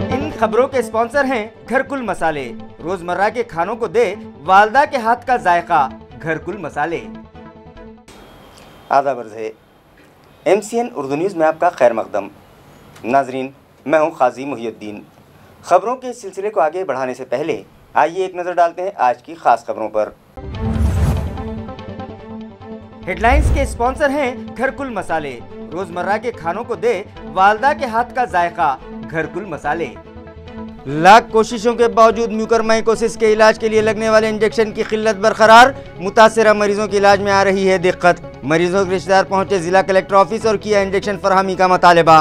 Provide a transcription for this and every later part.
इन खबरों के स्पॉन्सर हैं घरकुल मसाले रोजमर्रा के खानों को दे वालदा के हाथ का जायका घरकुल मसाले आदा अर्ज M C N Urdu news में आपका खैर मकदम नाजरीन मैं हूँ खाजी मुहिद्दीन खबरों के सिलसिले को आगे बढ़ाने से पहले आइए एक नज़र डालते हैं आज की खास खबरों पर हेडलाइंस के स्पॉन्सर हैं घरकुल मसाले रोजमर्रा के खानों को दे वालदा के हाथ का जायका घर कुल मसाले लाख कोशिशों के बावजूद म्यूकरमाइकोसिस के इलाज के लिए लगने वाले इंजेक्शन की किल्लत बरकरार मुतासर मरीजों के इलाज में आ रही है दिक्कत मरीजों के रिश्तेदार पहुंचे जिला कलेक्टर ऑफिस और किया इंजेक्शन फरहमी का मतालबा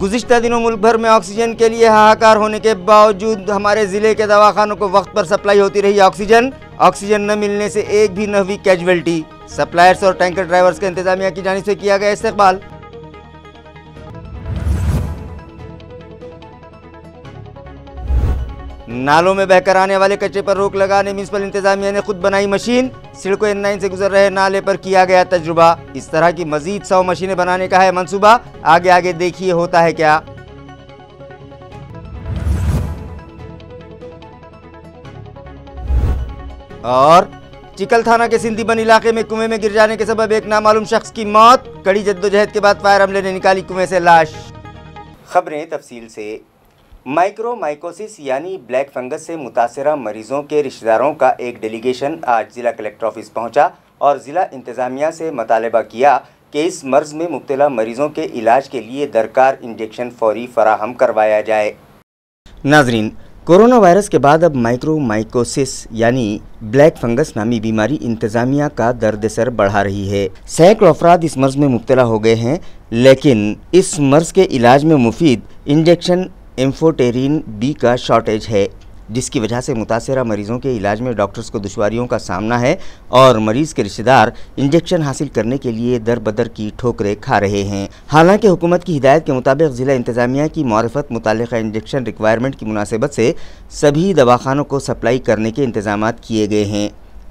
गुजशत दिनों मुल्क भर में ऑक्सीजन के लिए हाहाकार होने के बावजूद हमारे ज़िले के दवाखानों को वक्त पर सप्लाई होती रही ऑक्सीजन ऑक्सीजन न मिलने से एक भी न हुई कैजुअल्टी सप्लायर्स और टैंकर ड्राइवर्स के इंतजामिया की जानी से किया गया इस्तेबाल नालों में बहकर आने वाले कचरे पर रोक लगाने म्यूनसिपल इंतजामिया ने खुद बनाई मशीन सिड़को एन नाइन से गुजर रहे नाले पर किया गया तजुर्बा इस तरह की मजीद सौ मशीनें बनाने का है मनसूबा आगे आगे देखिए होता है क्या और चिकल थाना के सिंधीबन इलाके में कुएं में गिर जाने के सबब एक नामालूम शख्स की मौत कड़ी जद्दोजहद के बाद फायर हमले ने निकाली कुएं से लाश खबरें तफसील से माइक्रोमाइकोसिस यानी ब्लैक फंगस से मुतासर मरीजों के रिश्तेदारों का एक डेलीगेशन आज ज़िला कलेक्टर ऑफिस पहुंचा और ज़िला इंतज़ामिया से मतालबा किया कि इस मर्ज़ में मुबतला मरीज़ों के इलाज के लिए दरकार इंजेक्शन फौरी फराहम करवाया जाए नाजरीन कोरोना वायरस के बाद अब माइक्रोमाइकोसिस यानी ब्लैक फंगस नामी बीमारी इंतजामिया का दर्द सर बढ़ा रही है सैकड़ों अफराद इस मर्ज में मुबतला हो गए हैं लेकिन इस मर्ज के इलाज में मुफीद इंजेक्शन एम्फोटेरिन बी का शॉर्टेज है जिसकी वजह से मुतासरा मरीज़ों के इलाज में डॉक्टर्स को दुशारियों का सामना है और मरीज़ के रिश्तेदार इंजेक्शन हासिल करने के लिए दर बदर की ठोकरें खा रहे हैं हालांकि हुकूमत की हिदायत के मुताबिक ज़िला इंतजामिया की मार्फत मुतल इंजेक्शन रिक्वायरमेंट की मुनासिबत से सभी दवाखानों को सप्लाई करने के इंतजाम किए गए हैं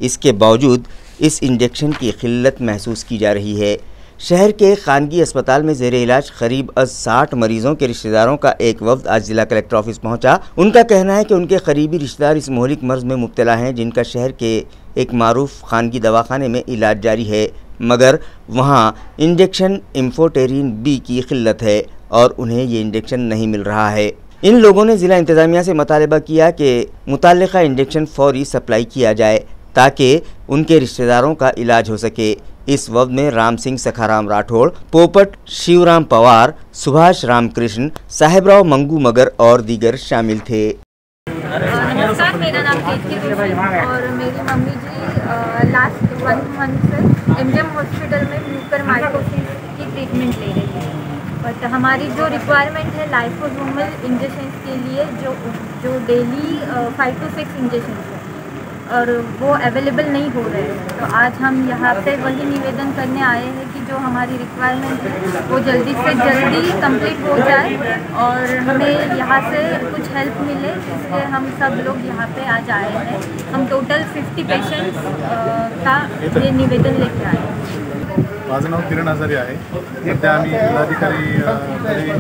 इसके बावजूद इस इंजेक्शन की किल्लत महसूस की जा रही है शहर के खानगी अस्पताल में जेर इलाज करीब अज साठ मरीजों के रिश्तेदारों का एक वफद आज जिला कलेक्टर ऑफिस पहुंचा उनका कहना है कि उनके करीबी रिश्तेदार इस मोहलिक मर्ज में मुबतला हैं जिनका शहर के एक मरूफ खानगी दवाखाने में इलाज जारी है मगर वहाँ इंजेक्शन इम्फोटेरिन बी की किल्लत है और उन्हें ये इंजेक्शन नहीं मिल रहा है इन लोगों ने ज़िला इंतज़ामिया से मुतालबा किया कि मुतल इंजेक्शन फौरी सप्लाई किया जाए ताकि उनके रिश्तेदारों का इलाज हो सके इस वक्त में राम सिंह सखाराम राठौड़ पोपट शिवराम पवार सुभाष रामकृष्ण साहेबराव मंगू मगर और दीगर शामिल थे मेरा नाम और मेरी मम्मी जी लास्ट वन मंथ से हॉस्पिटल में म्यूकर माइकोसिस की ट्रीटमेंट ले रही है बट हमारी जो रिक्वायरमेंट है लाइफोजोमल इंजेक्शन के लिए जो जो daily five to six injection है और वो अवेलेबल नहीं हो रहे हैं तो आज हम यहाँ पे वही निवेदन करने आए हैं कि जो हमारी रिक्वायरमेंट है वो जल्दी से जल्दी कंप्लीट हो जाए और हमें यहाँ से कुछ हेल्प मिले इसलिए हम सब लोग यहाँ पे आज आए हैं हम टोटल फिफ्टी पेशेंट्स का ये निवेदन लेके आए हैं माझं नाव किरण आजारी आहे सध्या आम्ही जिल्हाधिकारी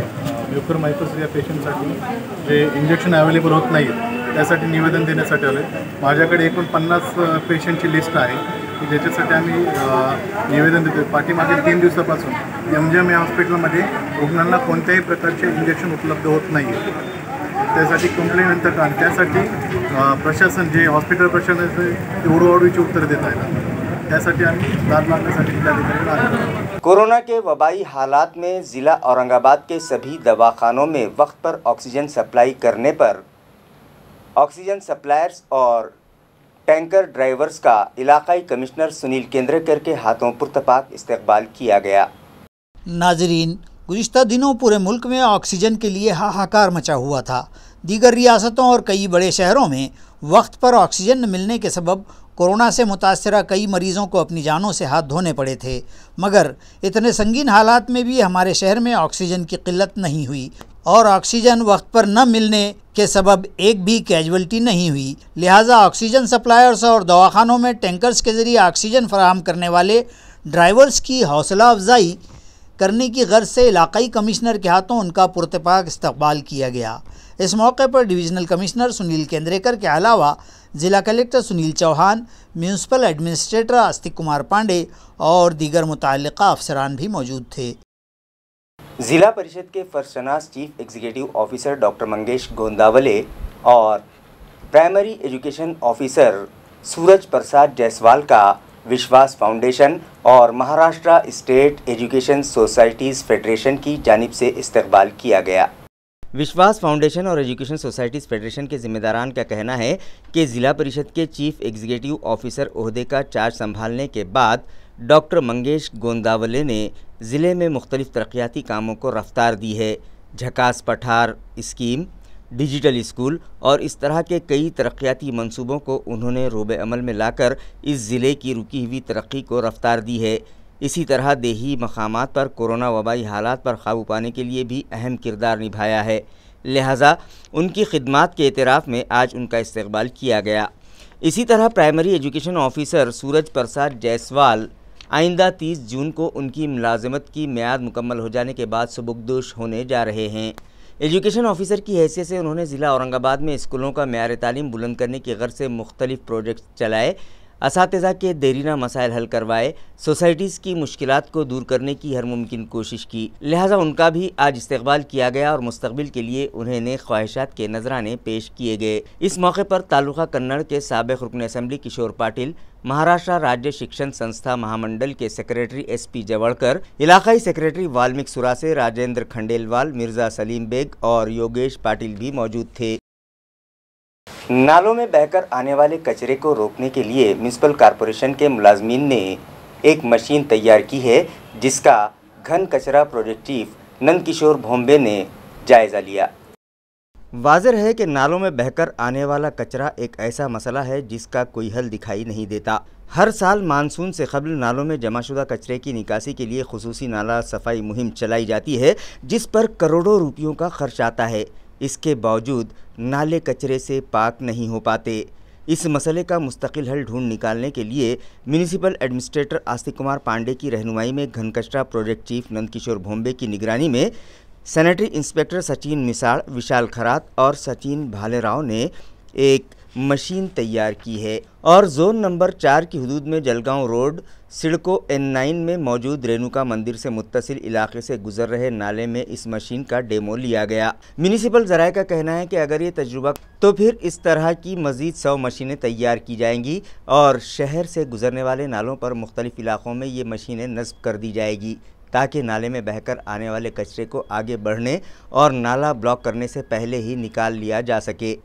व्युकर मायकोस पेशंटसाठी जे इंजेक्शन अवेलेबल होत नाही आहेत त्यासाठी निवेदन देण्यासाठी आलो आहे माझ्याकडे एकूण पन्नास पेशंटची लिस्ट है की ज्याच्यासाठी आम्ही निवेदन देते पाठीमागील तीन दिवसापासून एम जी एम या हॉस्पिटलमध्ये रुग्णांना कोणत्याही प्रकारचे इंजेक्शन उपलब्ध होत नहीं त्यासाठी कंप्लेंट नंतर प्रशासन जे हॉस्पिटल प्रशासन ते ओढवाडवीची उत्तरं देत आहेत कोरोना के वबाई हालात में ज़िला औरंगाबाद के सभी दवाखानों में वक्त पर ऑक्सीजन सप्लाई करने पर ऑक्सीजन सप्लायर्स और टैंकर ड्राइवर्स का इलाकई कमिश्नर सुनील केंद्रकर के हाथों पुरतपाक इस्तकबाल किया गया नाजरीन गुज्त दिनों पूरे मुल्क में ऑक्सीजन के लिए हाहाकार मचा हुआ था दीगर रियासतों और कई बड़े शहरों में वक्त पर ऑक्सीजन मिलने के सबब कोरोना से मुतासर कई मरीज़ों को अपनी जानों से हाथ धोने पड़े थे मगर इतने संगीन हालात में भी हमारे शहर में ऑक्सीजन की किल्लत नहीं हुई और ऑक्सीजन वक्त पर न मिलने के सबब एक भी कैजुअल्टी नहीं हुई लिहाजा ऑक्सीजन सप्लायर्स और दवाखानों में टैंकर्स के ज़रिए ऑक्सीजन फराहम करने वाले ड्राइवर्स की हौसला अफजाई करने की गर्ज से इलाकई कमिश्नर के हाथों उनका पुरतपाक इस्तबाल किया गया इस मौके पर डिवीज़नल कमिश्नर सुनील केंद्रेकर के अलावा ज़िला collector Sunil Chauhan municipal administrator Astik Kumar Pandey और दीगर मुतल अफसरान भी मौजूद थे जिला परिषद के फरशनास chief executive officer doctor Mangesh Gondavale और primary education officer Suraj Prasad Jaiswal का विश्वास फाउंडेशन और Maharashtra state education societies federation की जानब से इस्तबाल किया गया विश्वास फाउंडेशन और एजुकेशन सोसाइटीज़ फेडरेशन के जिम्मेदारान का कहना है कि ज़िला परिषद के चीफ एग्जीक्यूटिव ऑफिसर अहदे का चार्ज संभालने के बाद डॉक्टर मंगेश गोंदावले ने ज़िले में मुख्तलिफ़ तरक्याती कामों को रफ्तार दी है झकास पठार स्कीम डिजिटल स्कूल और इस तरह के कई तरक्याती मनसूबों को उन्होंने रोब अमल में लाकर इस ज़िले की रुकी हुई तरक्की को रफ्तार दी है इसी तरह देही मकाम पर कोरोना वबाई हालात पर काबू पाने के लिए भी अहम किरदार निभाया है लिहाजा उनकी खिदमत के एतराफ़ में आज उनका इस्तबाल किया गया इसी तरह primary education officer Suraj Prasad Jaiswal आइंदा 30 जून को उनकी मुलाजमत की म्याद मुकम्मल हो जाने के बाद सबकदोश होने जा रहे हैं एजुकेशन ऑफिसर की हैसियत से उन्होंने ज़िला औरंगाबाद में स्कूलों का मैार तालीम बुलंद करने की गर्ज से मुख्तलिफ प्रोजेक्ट चलाए इस के देरीना मसाइल हल करवाए सोसाइटीज़ की मुश्किल को दूर करने की हर मुमकिन कोशिश की लिहाजा उनका भी आज इस्तेबाल किया गया और मुस्तबिल के लिए उन्हें नए ख्वाहिशात के नजराने पेश किए गए इस मौके पर तालुका कन्नड़ के सबक रुकन असम्बली किशोर पाटिल महाराष्ट्र राज्य शिक्षण संस्था महामंडल के सेक्रेटरी एस पी जवड़कर इलाकाई सेक्रेटरी वाल्मिक सुरासे राजेंद्र खंडेलवाल मिर्जा सलीम बेग और योगेश पाटिल भी मौजूद थे नालों में बहकर आने वाले कचरे को रोकने के लिए म्यूनसिपल कॉरपोरेशन के मुलाजमीन ने एक मशीन तैयार की है जिसका घन कचरा प्रोजेक्ट चीफ नंदकिशोर भोम्बे ने जायज़ा लिया वाजर है कि नालों में बहकर आने वाला कचरा एक ऐसा मसला है जिसका कोई हल दिखाई नहीं देता हर साल मानसून से कबल नालों में जमाशुदा कचरे की निकासी के लिए खसूसी नाला सफाई मुहिम चलाई जाती है जिस पर करोड़ों रुपयों का खर्च आता है इसके बावजूद नाले कचरे से पाक नहीं हो पाते इस मसले का मुस्तकिल हल ढूंढ निकालने के लिए म्यूनिसिपल एडमिनिस्ट्रेटर आस्तिक कुमार पांडे की रहनुमाई में घनकचरा प्रोजेक्ट चीफ नंदकिशोर भोम्बे की निगरानी में सैनिटरी इंस्पेक्टर सचिन मिसाल विशाल खरात और सचिन भालेराव ने एक मशीन तैयार की है और जोन नंबर चार की हदूद में Jalgaon road CIDCO N nine में मौजूद रेणुका मंदिर से मुतसिल इलाके से गुजर रहे नाले में इस मशीन का डेमो लिया गया म्यूनिसिपल जराये का कहना है कि अगर ये तजुर्बा तो फिर इस तरह की मजीद सौ मशीनें तैयार की जाएंगी और शहर से गुजरने वाले नालों पर मुख्तलिफ इलाकों में ये मशीनें नस्ब कर दी जाएगी ताकि नाले में बहकर आने वाले कचरे को आगे बढ़ने और नाला ब्लॉक करने से पहले ही निकाल लिया जा सके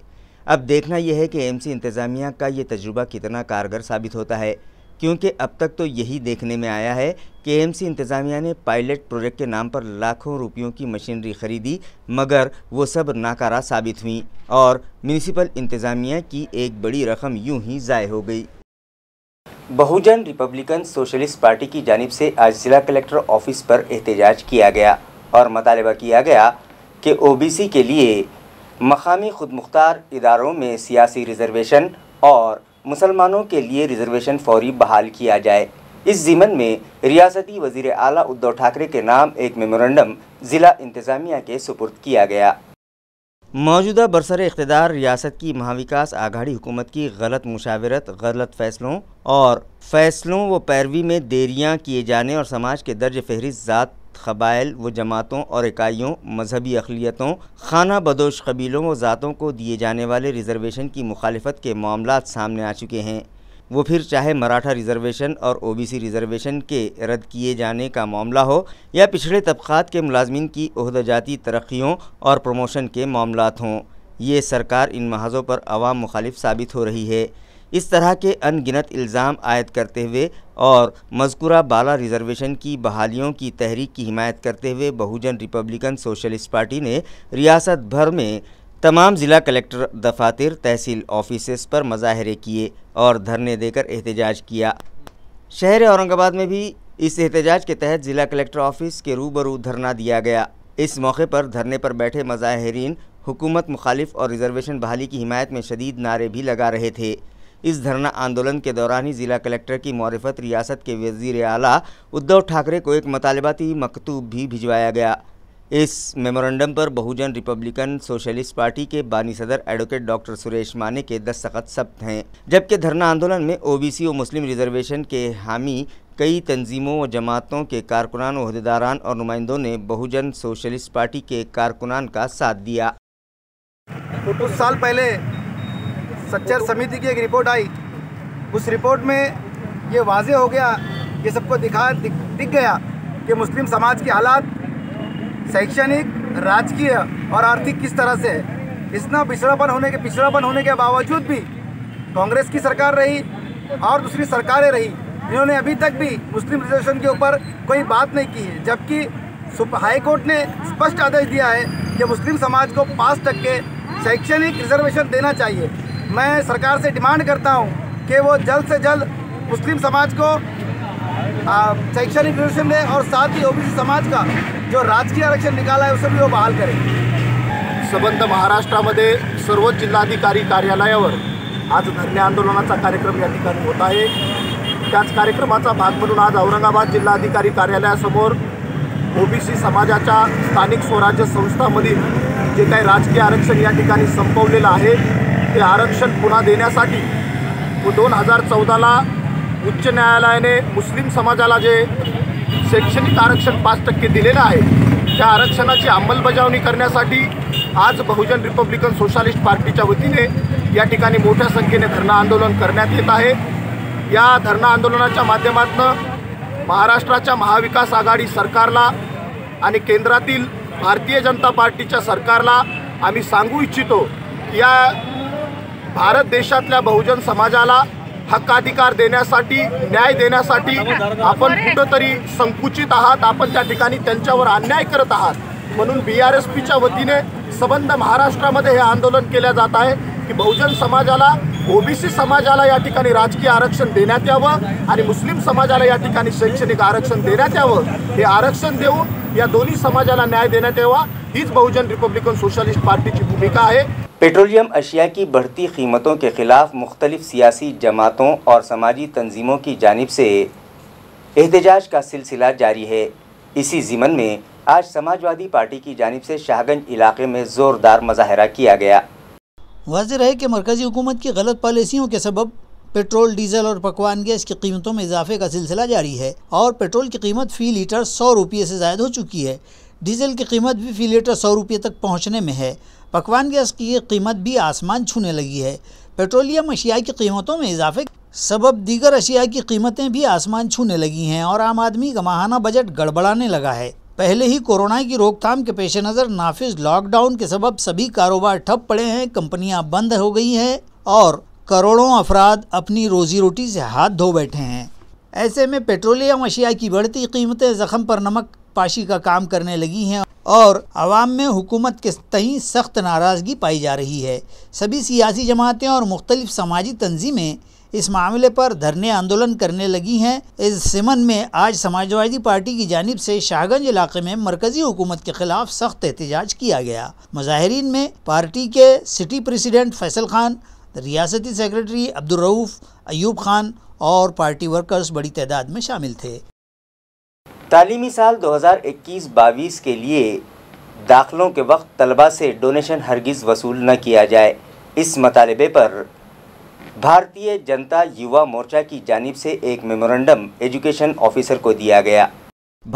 अब देखना यह है कि एमसी इंतज़ामिया का ये तजुर्बा कितना कारगर साबित होता है क्योंकि अब तक तो यही देखने में आया है कि एम सी इंतज़ामिया ने पायलट प्रोजेक्ट के नाम पर लाखों रुपयों की मशीनरी खरीदी मगर वो सब नाकारा साबित हुई और म्यूनसिपल इंतज़ामिया की एक बड़ी रकम यूं ही ज़ाय हो गई बहुजन रिपब्लिकन सोशलिस्ट पार्टी की जानब से आज ज़िला कलेक्टर ऑफिस पर एहतजाज किया गया और मतालबा किया गया कि ओ बी सी के लिए मकामी खुद मुख्तार इदारों में सियासी रिजर्वेशन और मुसलमानों के लिए रिजर्वेशन फौरी बहाल किया जाए इस ज़िमन में रियासती वजीर अली उद्धव ठाकरे के नाम एक मेमोरेंडम ज़िला इंतज़ामिया के सुपुर्द किया गया मौजूदा बरसर इकतदार रियासत की महाविकास आघाड़ी हुकूमत की गलत मुशावरत गलत फ़ैसलों और फ़ैसलों व पैरवी में देरियां किए जाने और समाज के दर्ज फहरिस्त कबाइल व जमातों और इकाइयों मजहबी अखिलियतों खाना बदोश कबीलों व ज़ातों को दिए जाने वाले रिजर्वेशन की मुखालफत के मामला सामने आ चुके हैं वो फिर चाहे मराठा रिजर्वेशन और ओबीसी रिजर्वेशन के रद्द किए जाने का मामला हो या पिछड़े तबक़ात के मुलाजमन की अहदजाती तरक्यों और प्रमोशन के मामला हों ये सरकार इन महाजों पर आवाम मुखालिफ साबित हो रही है इस तरह के अनगिनत इल्ज़ाम आयद करते हुए और मजकूरा बाला रिजर्वेशन की बहालियों की तहरीक की हिमायत करते हुए बहुजन रिपब्लिकन सोशलिस्ट पार्टी ने रियासत भर में तमाम ज़िला कलेक्टर दफातर तहसील ऑफिस पर मज़ाहरे किए और धरने देकर एहतजाज किया शहर औरंगाबाद में भी इस एहतजाज के तहत ज़िला कलेक्टर ऑफिस के रूबरू धरना दिया गया इस मौके पर धरने पर बैठे मज़ाहरीन हुकूमत मुखालिफ और रिजर्वेशन बहाली की हिमायत में शदीद नारे भी लगा रहे थे इस धरना आंदोलन के दौरान ही जिला कलेक्टर की मौरफत रियासत के वजीर अला उद्धव ठाकरे को एक मतालबाती मकतूब भी भिजवाया गया इस मेमोरेंडम पर बहुजन रिपब्लिकन सोशलिस्ट पार्टी के बानी सदर एडवोकेट डॉक्टर सुरेश माने के दस्तखत सब्त हैं जबकि धरना आंदोलन में ओबीसी और मुस्लिम रिजर्वेशन के हामी कई तंजीमों व जमातों के कारकुनान अहदेदारान और नुमाइंदों ने बहुजन सोशलिस्ट पार्टी के कारकुनान का साथ दिया कुछ साल पहले सच्चर समिति की एक रिपोर्ट आई उस रिपोर्ट में ये वाजह हो गया ये सबको दिखा दिख, दिख गया कि मुस्लिम समाज के हालात शैक्षणिक राजकीय और आर्थिक किस तरह से है इतना पिछड़ापन होने के पिछड़ापन होने के बावजूद भी कांग्रेस की सरकार रही और दूसरी सरकारें रही इन्होंने अभी तक भी मुस्लिम रिजर्वेशन के ऊपर कोई बात नहीं की है जबकि हाई कोर्ट ने स्पष्ट आदेश दिया है कि मुस्लिम समाज को पाँच टक्के शैक्षणिक रिजर्वेशन देना चाहिए मैं सरकार से डिमांड करता हूँ कि वो जल्द से जल्द मुस्लिम समाज को शैक्षणिक रिजर्वेशन दें और साथ ही ओबीसी समाज का जो राजकीय आरक्षण निकाला है उसे भी वो बहाल करें संबंध महाराष्ट्र मधे सर्वोच्च जिधिकारी कार्यालय आज धरणे आंदोलनाचा कार्यक्रम या होता है आहे त्याच भाग म्हणून आज औरंगाबाद जिधिकारी कार्यालयासमोर ओबीसी समाजा स्थानिक स्वराज्य संस्था संस्थांमधील जे का राजकीय आरक्षण यठिका संपवेल है ते आरक्षण पुन्हा देण्यासाठी व दोन हजार चौदाला उच्च न्यायालयाने मुस्लिम समाजाला जे शैक्षणिक आरक्षण पाच टक्के दिलेलं आहे त्या आरक्षणाची अंमलबजावणी करण्यासाठी आज बहुजन रिपब्लिकन सोशालिस्ट पार्टीच्या वतीने या ठिकाणी मोठ्या संख्येने धरणं आंदोलन करण्यात येत आहे या धरणं आंदोलनाच्या माध्यमातून महाराष्ट्राच्या महाविकास आघाडी सरकारला आणि केंद्रातील भारतीय जनता पार्टीच्या सरकारला आम्ही सांगू इच्छितो या भारत देशातल्या बहुजन समाजाला हक्काधिकार देण्यासाठी न्याय देण्यासाठी आपण कुठंतरी संकुचित आहात आपण त्या ठिकाणी त्यांच्यावर अन्याय करत आहात म्हणून बी आर एस पीच्या वतीने संबंध महाराष्ट्रामध्ये हे आंदोलन केलं जात आहे की बहुजन समाजाला ओबीसी समाजाला या ठिकाणी राजकीय आरक्षण देण्यात यावं आणि मुस्लिम समाजाला या ठिकाणी शैक्षणिक आरक्षण देण्यात यावं हे आरक्षण देऊन या दोन्ही समाजाला न्याय देण्यात यावा हीच बहुजन रिपब्लिकन सोशलिस्ट पार्टीची भूमिका आहे पेट्रोलियम अशिया की बढ़ती कीमतों के खिलाफ मुख्तलिफ सियासी जमातों और समाजी तंजीमों की जानब से एहतजाज का सिलसिला जारी है इसी ज़िमन में आज समाजवादी पार्टी की जानब से शाहगंज इलाके में ज़ोरदार मुजाहरा किया गया वाजह है कि मरकज़ी हुकूमत की गलत पॉलिसियों के सबब पेट्रोल डीजल और पकवान गैस की कीमतों में इजाफे का सिलसिला जारी है और पेट्रोल की कीमत फ़ी लीटर सौ रुपये से जायद हो चुकी है डीजल की कीमत भी फ़ी लीटर सौ रुपये तक पहुँचने में है पकवान गैस की कीमत भी आसमान छूने लगी है पेट्रोलियम अशिया की कीमतों में इजाफे सबब दीगर अशिया की कीमतें भी आसमान छूने लगी हैं और आम आदमी का माहाना बजट गड़बड़ाने लगा है पहले ही कोरोना की रोकथाम के पेश नज़र नाफिज लॉकडाउन के सबब सभी कारोबार ठप पड़े हैं कंपनियां बंद हो गई हैं और करोड़ों अफराद अपनी रोजी रोटी से हाथ धो बैठे हैं ऐसे में पेट्रोलियम अशिया की बढ़ती कीमतें जख्म पर नमक पाशी का काम करने लगी हैं और आवाम में हुकूमत के तहीं सख्त नाराज़गी पाई जा रही है सभी सियासी जमातें और मुख्तलिफ समाजी तंजीमें इस मामले पर धरने आंदोलन करने लगी हैं इस सिमन में आज समाजवादी पार्टी की जानब से शाहगंज इलाके में मरकजी हुकूमत के खिलाफ सख्त एहतजाज किया गया मुजाहरीन में पार्टी के सिटी प्रेसिडेंट फैसल खान रियासती सेक्रेटरी अब्दुलरऊफ़ अयूब खान और पार्टी वर्कर्स बड़ी तादाद में शामिल थे तालीमी साल 2021-22 के लिए दाखिलों के वक्त तलबा से डोनेशन हरगिज़ वसूल न किया जाए इस मतालबे पर भारतीय जनता युवा मोर्चा की जानब से एक मेमोरेंडम एजुकेशन ऑफिसर को दिया गया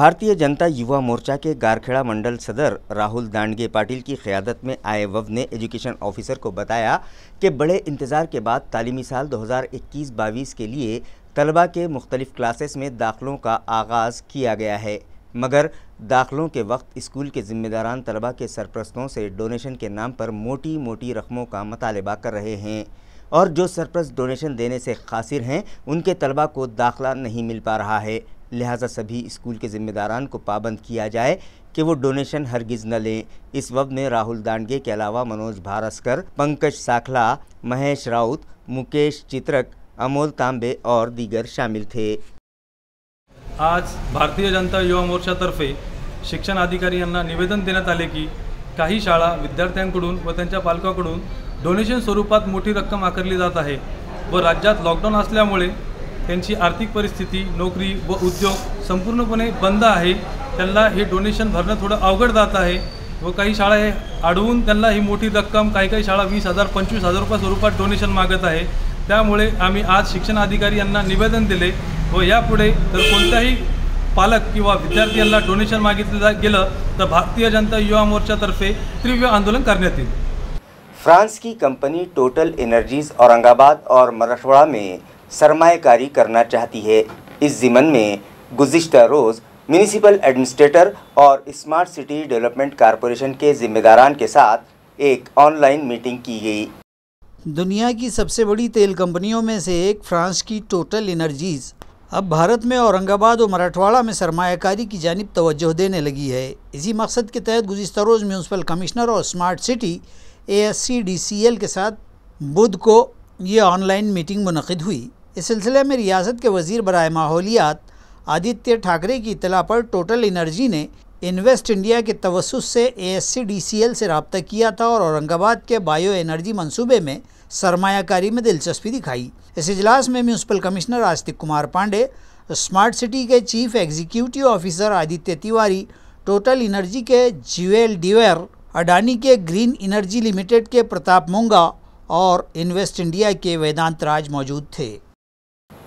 भारतीय जनता युवा मोर्चा के गारखेड़ा मंडल सदर राहुल दांडगे पाटिल की क़्यादत में आए वफ ने एजुकेशन ऑफिसर को बताया कि बड़े इंतज़ार के बाद तालीमी साल 2021-22 के लिए तलबा के मुख्तलिफ क्लासेस में दाखिलों का आगाज़ किया गया है मगर दाखिलों के वक्त स्कूल के ज़िम्मेदारान तलबा के सरप्रस्तों से डोनेशन के नाम पर मोटी मोटी रकमों का मतालबा कर रहे हैं और जो सरप्रस्त डोनेशन देने से खासिर हैं उनके तलबा को दाखला नहीं मिल पा रहा है लिहाजा सभी स्कूल के ज़िम्मेदारान को पाबंद किया जाए कि वो डोनेशन हरगिज़ न लें इस वक्त में राहुल दांडगे के अलावा मनोज भारस्कर पंकज साखला महेश राउत मुकेश चित्रक अमोल तांबे और दिगर शामिल थे आज भारतीय जनता युवा मोर्चातर्फे शिक्षण अधिकारी यांना निवेदन देण्यात आले की काही शाळा विद्यार्थ्यांकडून व त्यांच्या पालकाकडून डोनेशन स्वरूपात मोठी रक्कम आकारली जात आहे व राज्यात लॉकडाऊन असल्यामुळे त्यांची आर्थिक परिस्थिती नोकरी व उद्योग संपूर्णपणे बंद आहे त्यांना हे डोनेशन भरणं थोडं अवघड जात आहे व काही शाळा हे अडवून त्यांना ही मोठी रक्कम काही काही शाळा वीस हजार पंचवीस हजार रुपये स्वरूपात डोनेशन मागत आहे आम्मी आज शिक्षण अधिकारी निवेदन दिले व यापुढे को कोणताही पालक कि विद्यार्थी डोनेशन मगित गेलं तो भारतीय जनता युवा मोर्चा तर्फे तीव्र आंदोलन कर फ्रांस की कंपनी टोटल एनर्जीज औरंगाबाद और मराठवाड़ा में सरमाकारी करना चाहती है इस जिमन में गुज्त रोज़ म्यूनिसिपल एडमिनिस्ट्रेटर और स्मार्ट सिटी डेवलपमेंट कारपोरेशन के जिम्मेदारान के साथ एक ऑनलाइन मीटिंग की गई दुनिया की सबसे बड़ी तेल कंपनियों में से एक फ्रांस की टोटल एनर्जीज अब भारत में औरंगाबाद और मराठवाड़ा में सरमाकारी की जानब तोज्जो देने लगी है इसी मकसद के तहत गुजशत रोज़ म्यूनसिपल कमिश्नर और स्मार्ट सिटी ए के साथ बुध को ये ऑनलाइन मीटिंग मनद हुई इस सिलसिले में रियासत के वजीर बरए माहौलियात आदित्य ठाकरे की इतला पर टोटल इनर्जी ने इन्वेस्ट इंडिया के तवसुस से ए से रबता किया था और औरंगाबाद के बायो एनर्जी मनसूबे में सरमायाकारी में दिलचस्पी दिखाई इस इजलास में municipal commissioner Astik Kumar Pandey smart city के chief executive officer Aditya Tiwari total energy के जीवेल डिवेर अडानी के ग्रीन इनर्जी लिमिटेड के प्रताप मोंगा और इन्वेस्ट इंडिया के वेदांत राज मौजूद थे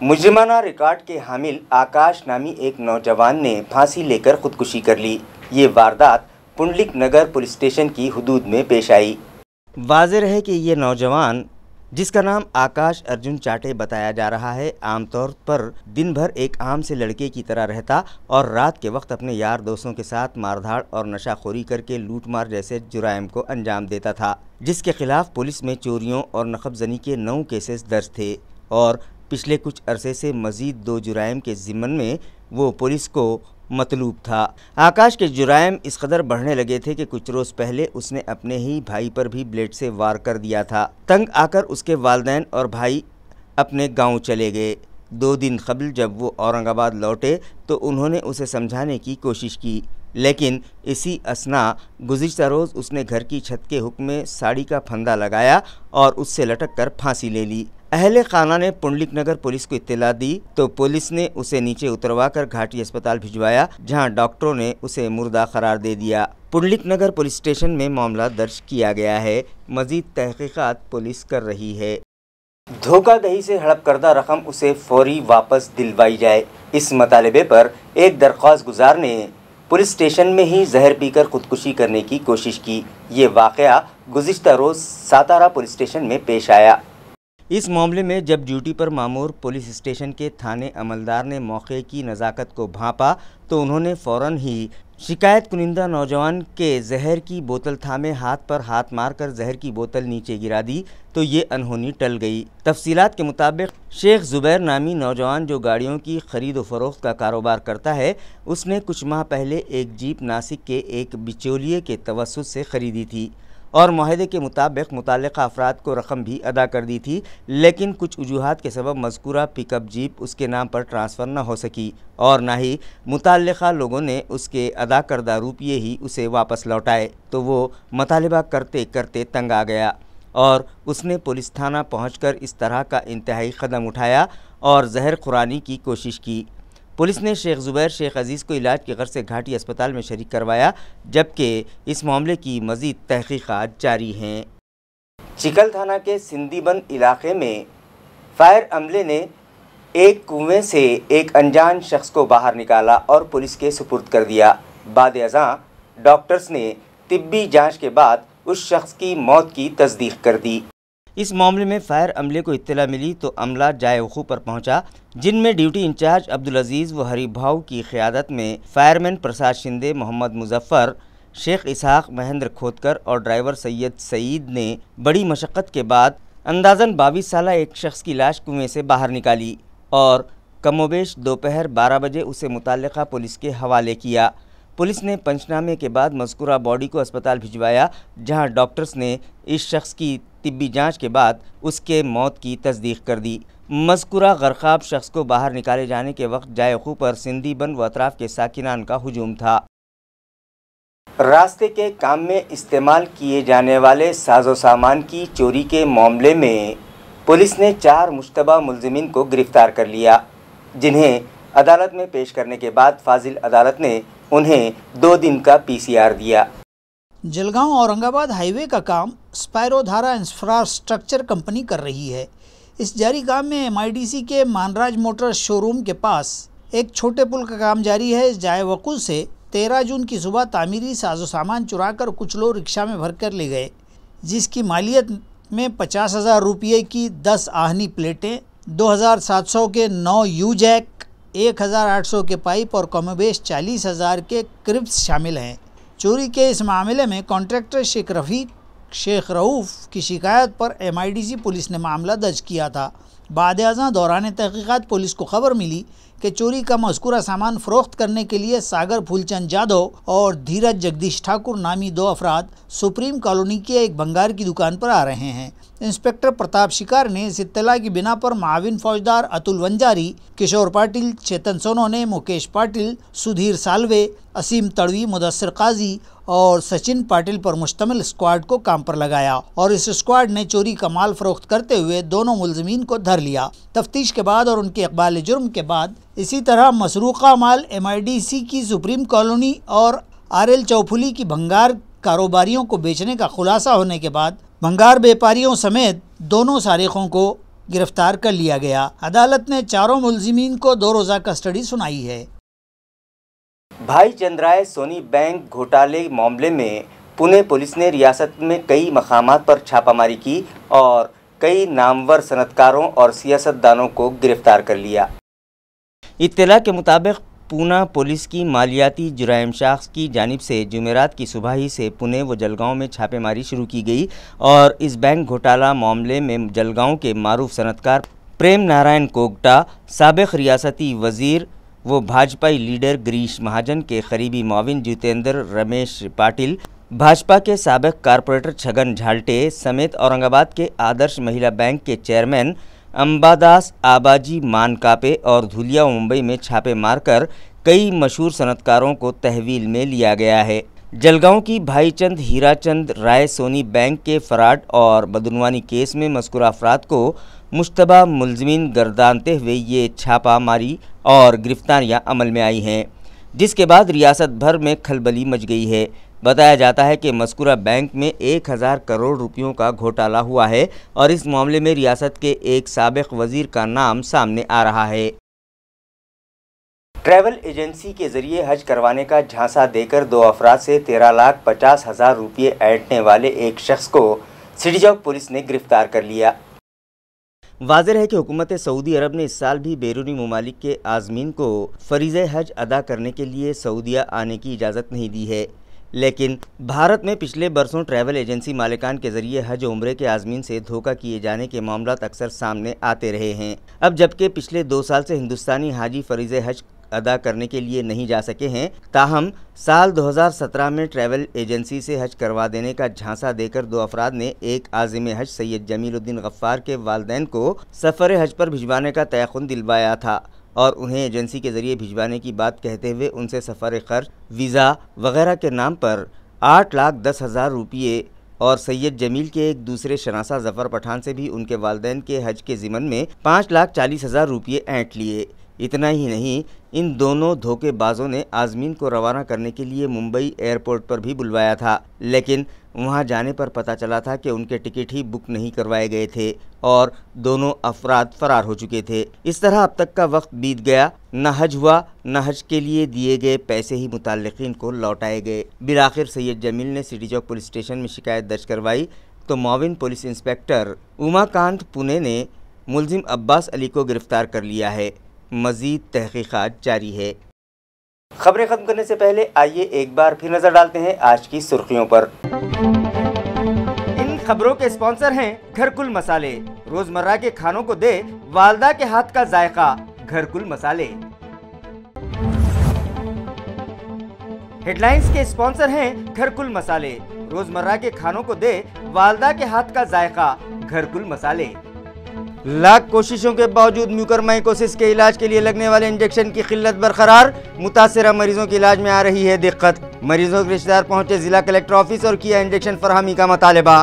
मुजरमाना रिकॉर्ड के हामिल आकाश नामी एक नौजवान ने फांसी लेकर खुदकुशी कर ली ये वारदात पुंडलिक नगर पुलिस स्टेशन की हदूद में पेश आई वाजिर है कि ये नौजवान जिसका नाम आकाश अर्जुन चाटे बताया जा रहा है आमतौर पर दिन भर एक आम से लड़के की तरह रहता और रात के वक्त अपने यार दोस्तों के साथ मारधाड़ और नशाखोरी करके लूटमार जैसे जुराम को अंजाम देता था जिसके खिलाफ पुलिस में चोरियों और नकबजनी के नौ केसेस दर्ज थे और पिछले कुछ अरसे से मजीद दो जुराम के जिम्मन में वो पुलिस को मतलूब था आकाश के जुराम इस कदर बढ़ने लगे थे कि कुछ रोज़ पहले उसने अपने ही भाई पर भी ब्लेड से वार कर दिया था तंग आकर उसके वालदेन और भाई अपने गांव चले गए दो दिन कबल जब वो औरंगाबाद लौटे तो उन्होंने उसे समझाने की कोशिश की लेकिन इसी असना गुजशत रोज़ उसने घर की छत के हुक्म में साड़ी का फंदा लगाया और उससे लटक कर फांसी ले ली अहले खाना ने पुंडलिक नगर पुलिस को इत्तला दी तो पुलिस ने उसे नीचे उतरवाकर घाटी अस्पताल भिजवाया जहां डॉक्टरों ने उसे मुर्दा करार दे दिया पुंडलिक नगर पुलिस स्टेशन में मामला दर्ज किया गया है मजीद तहकीकात पुलिस कर रही है धोखा दही से हड़प करदा रकम उसे फौरी वापस दिलवाई जाए इस मतालबे पर एक दरख्वास्त गुजार ने पुलिस स्टेशन में ही जहर पीकर खुदकुशी करने की कोशिश की ये वाक़ गुज्तर रोज़ सातारा पुलिस स्टेशन में पेश आया इस मामले में जब ड्यूटी पर मामूर पुलिस स्टेशन के थाने अमलदार ने मौके की नज़ाकत को भांपा तो उन्होंने फौरन ही शिकायत कुनिंदा नौजवान के जहर की बोतल थामे हाथ पर हाथ मारकर जहर की बोतल नीचे गिरा दी तो ये अनहोनी टल गई तफसीत के मुताबिक शेख ज़ुबैर नामी नौजवान जो गाड़ियों की खरीद व फरोख्त का कारोबार करता है उसने कुछ माह पहले एक जीप नासिक के एक बिचौलिए के तवसत से ख़रीदी थी और माहे के मुताबिक मुतल अफराद को रकम भी अदा कर दी थी लेकिन कुछ वजूहत के सबब मजकूरा पिकअप जीप उसके नाम पर ट्रांसफ़र न हो सकी और ना ही मुतल लोगों ने उसके अदा करदा रुपये ही उसे वापस लौटाए तो वो मतालबा करते करते तंग आ गया और उसने पुलिस थाना कर इस तरह का इंतहाई कदम उठाया और जहर खुरानी की कोशिश की पुलिस ने शेख ज़ुबैर शेख अजीज़ को इलाज के घर से घाटी अस्पताल में शरीक करवाया जबकि इस मामले की मजीद तहकीक़ात जारी हैं चिकल थाना के सिंधीबंद इलाके में फायर अमले ने एक कुएं से एक अनजान शख्स को बाहर निकाला और पुलिस के सुपुर्द कर दिया बाद अजा डॉक्टर्स ने तिब्बी जांच के बाद उस शख्स की मौत की तस्दीक कर दी इस मामले में फायर अमले को इत्तला मिली तो अमला जायखू पर पहुंचा जिनमें ड्यूटी इंचार्ज अब्दुल अजीज़ व हरीभाव की क़्यादत में फायरमैन प्रसाद शिंदे मोहम्मद मुजफ्फ़र शेख इसहाक महेंद्र खोदकर और ड्राइवर सैयद सईद ने बड़ी मशक्क़त के बाद अंदाजन बाईस साल एक शख्स की लाश कुएं से बाहर निकाली और कमोबेश दोपहर बारह बजे उसे मुतल पुलिस के हवाले किया पुलिस ने पंचनामे के बाद मस्कुरा बॉडी को अस्पताल भिजवाया जहां डॉक्टर्स ने इस शख्स की तिब्बी जांच के बाद उसके मौत की तस्दीक कर दी मस्कुरा गरखाब शख्स को बाहर निकाले जाने के वक्त जायखू पर सिंधी बन व अतराफ के साकिनान का हजूम था रास्ते के काम में इस्तेमाल किए जाने वाले साजो सामान की चोरी के मामले में पुलिस ने चार मुशतबा मुलजमिन को गिरफ्तार कर लिया जिन्हें अदालत में पेश करने के बाद फाजिल अदालत ने उन्हें दो दिन का पीसीआर दिया जलगांव औरंगाबाद हाईवे का काम स्पायरोधारा इंफ्रास्ट्रक्चर कंपनी कर रही है इस जारी काम में एम के मानराज मोटर शोरूम के पास एक छोटे पुल का काम जारी है इस वकुल से तेरह जून की सुबह तामीरी साजो सामान चुरा कर कुछ लोग रिक्शा में भर कर ले गए जिसकी मालियत में पचास हज़ार रुपये की दस आहनी प्लेटें दो हज़ार सात सौ के नौ यू जैक 1800 के पाइप और कमोबेश 40,000 के क्रिप्स शामिल हैं चोरी के इस मामले में कॉन्ट्रैक्टर शेख रफीक शेख रऊफ़ की शिकायत पर सी पुलिस ने मामला दर्ज किया था बाद अजा दौरान तहकीक़ात पुलिस को खबर मिली कि चोरी का मस्कुरा सामान फरोख्त करने के लिए सागर फूलचंद जाधव और धीरज जगदीश ठाकुर नामी दो अफराद सुप्रीम कॉलोनी के एक बंगार की दुकान पर आ रहे हैं इंस्पेक्टर प्रताप शिकार ने इस इतला की बिना पर माविन फौजदार अतुल वंजारी किशोर पाटिल चेतन सोनो ने मुकेश पाटिल सुधीर सालवे असीम तड़वी मुदसर काजी और सचिन पाटिल पर मुश्तमिल स्क्वाड को काम पर लगाया और इस स्क्वाड ने चोरी का माल फरोख्त करते हुए दोनों मुलजमीन को धर लिया तफ्तीश के बाद और उनके अकबाल जुर्म के बाद इसी तरह मसरूका माल सी की सुप्रीम कॉलोनी और आर एल चौफुली की भंगार कारोबारियों को बेचने का खुलासा होने के बाद भंगार व्यापारियों समेत दोनों सारीखों को गिरफ्तार कर लिया गया अदालत ने चारों मुलजमीन को दो रोज़ा कस्टडी सुनाई है भाई चंद्राय सोनी बैंक घोटाले मामले में पुणे पुलिस ने रियासत में कई मकाम पर छापामारी की और कई नामवर सनतकारों और सियासतदानों को गिरफ्तार कर लिया इतला के मुताबिक पूना पुलिस की मालियाती जुराम शाख की जानब से जुमेरात की सुबह ही से पुणे व जलगांव में छापेमारी शुरू की गई और इस बैंक घोटाला मामले में जलगांव के मरूफ सनतकार प्रेम नारायण कोगटा सबक रियासती वजीर वो भाजपाई लीडर गिरीश महाजन के करीबी माविन जितेंद्र रमेश पाटिल भाजपा के सबक कारपोरेटर छगन झाल्टे समेत औरंगाबाद के आदर्श महिला बैंक के चेयरमैन अम्बादास आबाजी मानकापे और धुलिया मुंबई में छापे मारकर कई मशहूर सनतकारों को तहवील में लिया गया है जलगांव की भाईचंद हीराचंद राय सोनी बैंक के फ्रॉड और बदनवानी केस में मस्कुर अफराद को मुशतबा मुलजमिन गर्दानते हुए ये छापा मारी और गिरफ्तारियां अमल में आई हैं जिसके बाद रियासत भर में खलबली मच गई है बताया जाता है कि मस्कुरा बैंक में एक हज़ार करोड़ रुपयों का घोटाला हुआ है और इस मामले में रियासत के एक सबक वज़ीर का नाम सामने आ रहा है ट्रैवल एजेंसी के जरिए हज करवाने का झांसा देकर दो अफराद से तेरह लाख पचास हज़ार रुपये ऐटने वाले एक शख्स को चौक पुलिस ने गिरफ्तार कर लिया वाजह है कि हुकूमत सऊदी अरब ने इस साल भी बैरूनी ममालिक के आजमीन को फरीज हज अदा करने के लिए सऊदिया आने की इजाज़त नहीं दी है लेकिन भारत में पिछले बरसों ट्रैवल एजेंसी मालिकान के जरिए हज उम्र के आजमीन से धोखा किए जाने के मामला अक्सर सामने आते रहे हैं अब जबकि पिछले दो साल से हिंदुस्तानी हाजी फरीज हज अदा करने के लिए नहीं जा सके हैं ताहम साल 2017 में ट्रैवल एजेंसी से हज करवा देने का झांसा देकर दो अफराद ने एक आजिम हज सैयद जमीलुद्दीन गफ्फार के वालदेन को सफ़र हज पर भिजवाने का तयन दिलवाया था और उन्हें एजेंसी के ज़रिए भिजवाने की बात कहते हुए उनसे सफ़र खर्च वीज़ा वगैरह के नाम पर आठ लाख दस हज़ार रुपये और सैयद जमील के एक दूसरे शनासा जफ़र पठान से भी उनके वालदेन के हज के ज़िमन में पाँच लाख चालीस हज़ार रुपये ऐंठ लिए इतना ही नहीं इन दोनों धोखेबाजों ने आजमीन को रवाना करने के लिए मुंबई एयरपोर्ट पर भी बुलवाया था लेकिन वहां जाने पर पता चला था कि उनके टिकट ही बुक नहीं करवाए गए थे और दोनों अफराद फरार हो चुके थे इस तरह अब तक का वक्त बीत गया न हज हुआ न हज के लिए दिए गए पैसे ही मुतालिकीन को लौटाए गए बिलाखिर सैयद जमील ने सिटी चौक पुलिस स्टेशन में शिकायत दर्ज करवाई तो माविन पुलिस इंस्पेक्टर उमाकांत पुणे ने मुलजिम अब्बास अली को गिरफ्तार कर लिया है मज़ीद तहकीकत जारी है खबरें ख़त्म करने से पहले आइए एक बार फिर नज़र डालते हैं आज की सुर्खियों पर इन खबरों के स्पॉन्सर हैं घरकुल मसाले रोज़मर्रा के खानों को दे वालदा के हाथ का जायका घरकुल मसाले हेडलाइंस के स्पॉन्सर हैं घरकुल मसाले रोजमर्रा के खानों को दे वालदा के हाथ का जायका घरकुल मसाले लाख कोशिशों के बावजूद म्यूकरमाइकोसिस के इलाज के लिए लगने वाले इंजेक्शन की किल्लत बरकरार मुतासर मरीजों के इलाज में आ रही है दिक्कत मरीजों के रिश्तेदार पहुंचे जिला कलेक्टर ऑफिस और किया इंजेक्शन फरहमी का मतालबा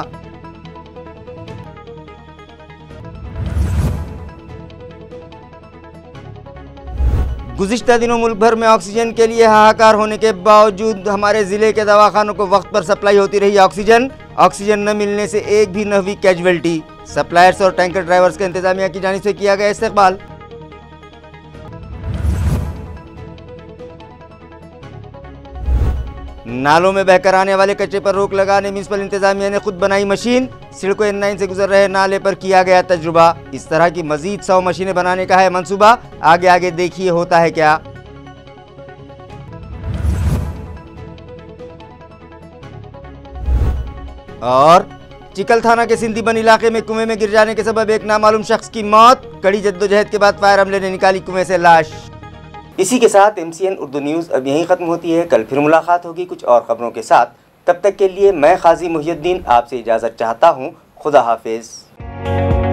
गुजशत दिनों मुल्क भर में ऑक्सीजन के लिए हाहाकार होने के बावजूद हमारे ज़िले के दवाखानों को वक्त पर सप्लाई होती रही ऑक्सीजन ऑक्सीजन न मिलने से एक भी नवी कैजुअल्टी सप्लायर्स और टैंकर ड्राइवर्स के इंतजामिया की जानी से किया गया इस्तेबाल नालों में बहकर आने वाले कचरे पर रोक लगाने म्यूनसिपल इंतजामिया ने खुद बनाई मशीन सिड़को एन नाइन से गुजर रहे नाले पर किया गया तजुर्बा इस तरह की मजीद सौ मशीनें बनाने का है मंसूबा आगे आगे देखिए होता है क्या और चिकल थाना के सिंधीबन इलाके में कुएं में गिर जाने के सब एक नामालूम शख्स की मौत कड़ी जद्दोजहद के बाद फायर हमले ने निकाली कुएं से लाश इसी के साथ एम उर्दू न्यूज़ अब यहीं ख़त्म होती है कल फिर मुलाकात होगी कुछ और ख़बरों के साथ तब तक के लिए मैं खाजी मुहिद्दीन आपसे इजाज़त चाहता हूँ खुदा हाफिज़